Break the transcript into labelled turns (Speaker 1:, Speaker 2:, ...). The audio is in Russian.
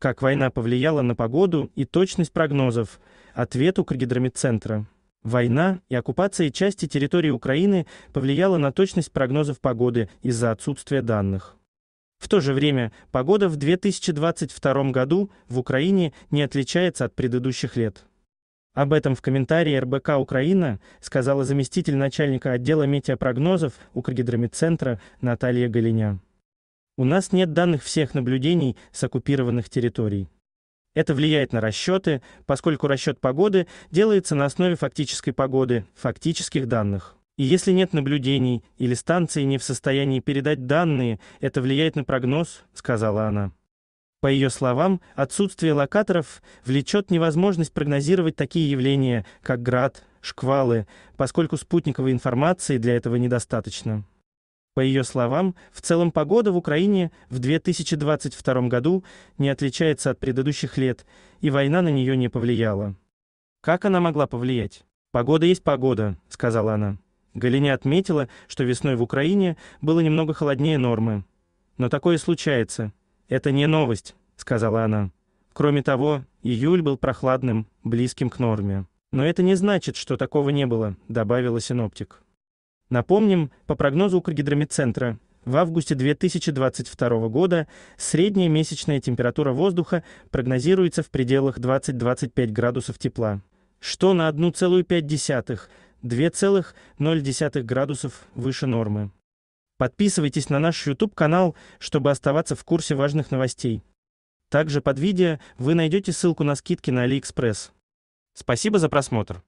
Speaker 1: Как война повлияла на погоду и точность прогнозов? Ответ у Укргидромедцентра. Война и оккупация части территории Украины повлияла на точность прогнозов погоды из-за отсутствия данных. В то же время погода в 2022 году в Украине не отличается от предыдущих лет. Об этом в комментарии РБК «Украина» сказала заместитель начальника отдела метеопрогнозов Укргидромедцентра Наталья Галиня. У нас нет данных всех наблюдений с оккупированных территорий. Это влияет на расчеты, поскольку расчет погоды делается на основе фактической погоды, фактических данных. И если нет наблюдений или станции не в состоянии передать данные, это влияет на прогноз, сказала она. По ее словам, отсутствие локаторов влечет невозможность прогнозировать такие явления, как град, шквалы, поскольку спутниковой информации для этого недостаточно. По ее словам, в целом погода в Украине в 2022 году не отличается от предыдущих лет, и война на нее не повлияла. Как она могла повлиять? Погода есть погода, сказала она. Галине отметила, что весной в Украине было немного холоднее нормы. Но такое случается. Это не новость, сказала она. Кроме того, июль был прохладным, близким к норме. Но это не значит, что такого не было, добавила синоптик. Напомним, по прогнозу УкрГидрометцентра, в августе 2022 года средняя месячная температура воздуха прогнозируется в пределах 20-25 градусов тепла, что на 1,5-2,0 градусов выше нормы. Подписывайтесь на наш YouTube-канал, чтобы оставаться в курсе важных новостей. Также под видео вы найдете ссылку на скидки на AliExpress. Спасибо за просмотр.